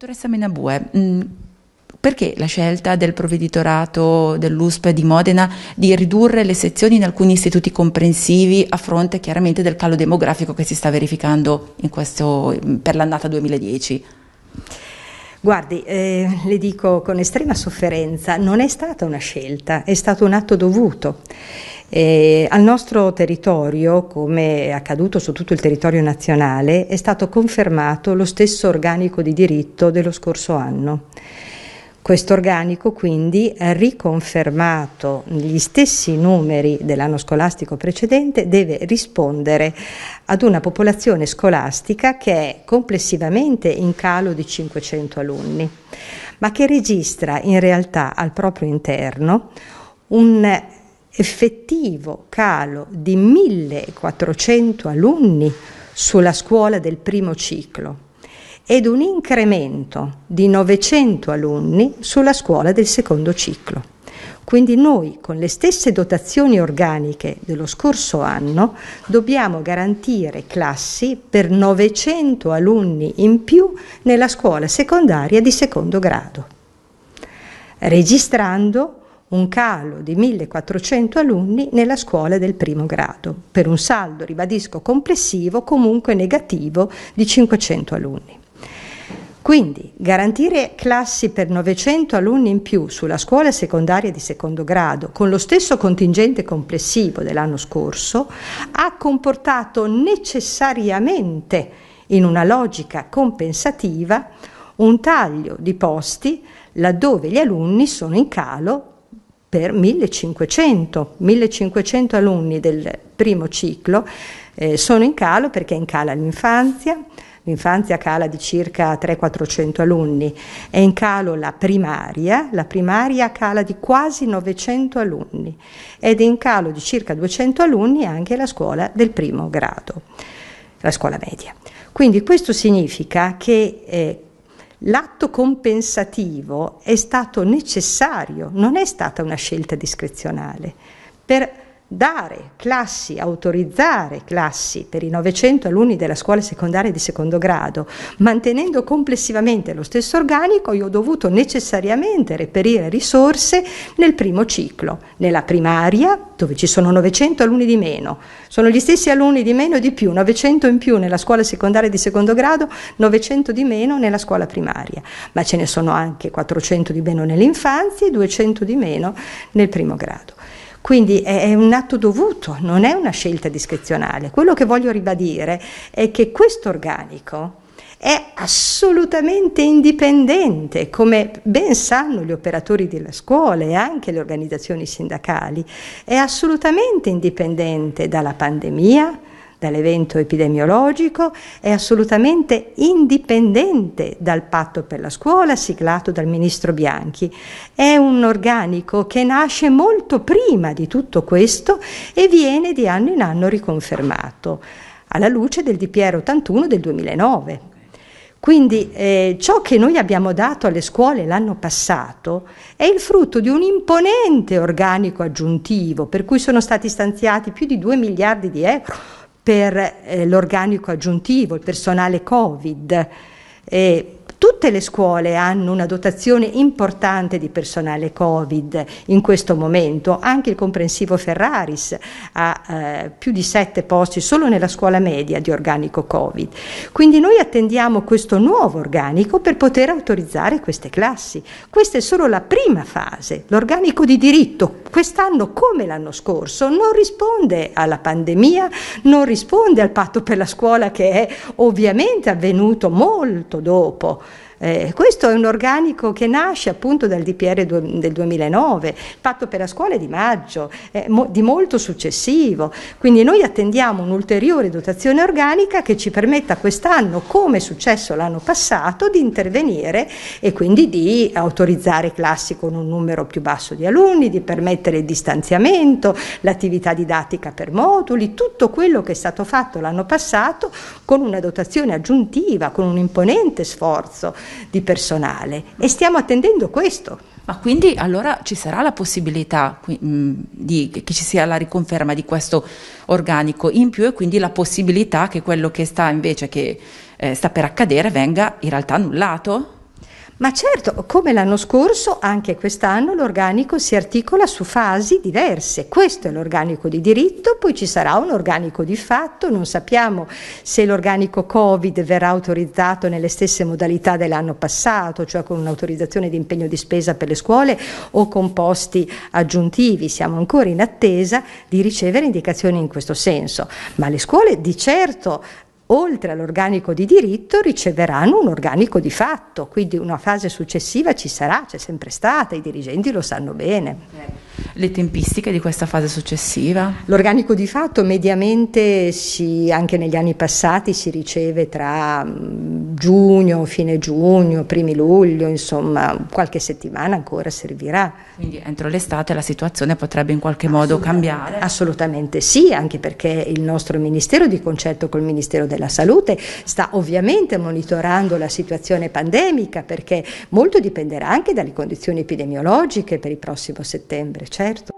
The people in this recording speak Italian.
Dottoressa Menabue, mm, perché la scelta del provveditorato dell'USP di Modena di ridurre le sezioni in alcuni istituti comprensivi a fronte chiaramente del calo demografico che si sta verificando questo, mm, per l'annata 2010? Guardi, eh, le dico con estrema sofferenza, non è stata una scelta, è stato un atto dovuto. Eh, al nostro territorio, come è accaduto su tutto il territorio nazionale, è stato confermato lo stesso organico di diritto dello scorso anno. Questo organico quindi ha riconfermato gli stessi numeri dell'anno scolastico precedente, deve rispondere ad una popolazione scolastica che è complessivamente in calo di 500 alunni, ma che registra in realtà al proprio interno un effettivo calo di 1400 alunni sulla scuola del primo ciclo ed un incremento di 900 alunni sulla scuola del secondo ciclo. Quindi noi con le stesse dotazioni organiche dello scorso anno dobbiamo garantire classi per 900 alunni in più nella scuola secondaria di secondo grado, registrando un calo di 1400 alunni nella scuola del primo grado, per un saldo, ribadisco, complessivo comunque negativo di 500 alunni. Quindi garantire classi per 900 alunni in più sulla scuola secondaria di secondo grado con lo stesso contingente complessivo dell'anno scorso ha comportato necessariamente, in una logica compensativa, un taglio di posti laddove gli alunni sono in calo per 1500, 1500 alunni del primo ciclo eh, sono in calo perché è in cala l'infanzia, l'infanzia cala di circa 300-400 alunni, è in calo la primaria, la primaria cala di quasi 900 alunni ed è in calo di circa 200 alunni anche la scuola del primo grado, la scuola media. Quindi questo significa che eh, L'atto compensativo è stato necessario, non è stata una scelta discrezionale, per dare classi, autorizzare classi per i 900 alunni della scuola secondaria di secondo grado, mantenendo complessivamente lo stesso organico, io ho dovuto necessariamente reperire risorse nel primo ciclo, nella primaria, dove ci sono 900 alunni di meno, sono gli stessi alunni di meno e di più, 900 in più nella scuola secondaria di secondo grado, 900 di meno nella scuola primaria, ma ce ne sono anche 400 di meno nell'infanzia e 200 di meno nel primo grado. Quindi è un atto dovuto, non è una scelta discrezionale. Quello che voglio ribadire è che questo organico è assolutamente indipendente, come ben sanno gli operatori della scuola e anche le organizzazioni sindacali, è assolutamente indipendente dalla pandemia, dall'evento epidemiologico, è assolutamente indipendente dal patto per la scuola siglato dal ministro Bianchi. È un organico che nasce molto prima di tutto questo e viene di anno in anno riconfermato, alla luce del DPR 81 del 2009. Quindi eh, ciò che noi abbiamo dato alle scuole l'anno passato è il frutto di un imponente organico aggiuntivo, per cui sono stati stanziati più di 2 miliardi di euro per eh, l'organico aggiuntivo, il personale Covid. Eh, Tutte le scuole hanno una dotazione importante di personale Covid in questo momento, anche il comprensivo Ferraris ha eh, più di sette posti solo nella scuola media di organico Covid. Quindi noi attendiamo questo nuovo organico per poter autorizzare queste classi. Questa è solo la prima fase, l'organico di diritto, quest'anno come l'anno scorso non risponde alla pandemia, non risponde al patto per la scuola che è ovviamente avvenuto molto dopo eh, questo è un organico che nasce appunto dal DPR du- del 2009, fatto per la scuola di maggio, eh, mo- di molto successivo. Quindi noi attendiamo un'ulteriore dotazione organica che ci permetta quest'anno, come è successo l'anno passato, di intervenire e quindi di autorizzare classi con un numero più basso di alunni, di permettere il distanziamento, l'attività didattica per moduli, tutto quello che è stato fatto l'anno passato con una dotazione aggiuntiva, con un imponente sforzo di personale e stiamo attendendo questo. Ma quindi allora ci sarà la possibilità mm, di, che ci sia la riconferma di questo organico in più e quindi la possibilità che quello che sta invece che eh, sta per accadere venga in realtà annullato? Ma certo, come l'anno scorso, anche quest'anno l'organico si articola su fasi diverse. Questo è l'organico di diritto, poi ci sarà un organico di fatto, non sappiamo se l'organico Covid verrà autorizzato nelle stesse modalità dell'anno passato, cioè con un'autorizzazione di impegno di spesa per le scuole o con posti aggiuntivi. Siamo ancora in attesa di ricevere indicazioni in questo senso, ma le scuole di certo oltre all'organico di diritto riceveranno un organico di fatto, quindi una fase successiva ci sarà, c'è sempre stata, i dirigenti lo sanno bene. Le tempistiche di questa fase successiva? L'organico di fatto mediamente si, anche negli anni passati si riceve tra mm, giugno, fine giugno, primi luglio, insomma qualche settimana ancora servirà. Quindi entro l'estate la situazione potrebbe in qualche modo cambiare? Assolutamente sì, anche perché il nostro Ministero di concerto col Ministero della Salute sta ovviamente monitorando la situazione pandemica perché molto dipenderà anche dalle condizioni epidemiologiche per il prossimo settembre, certo.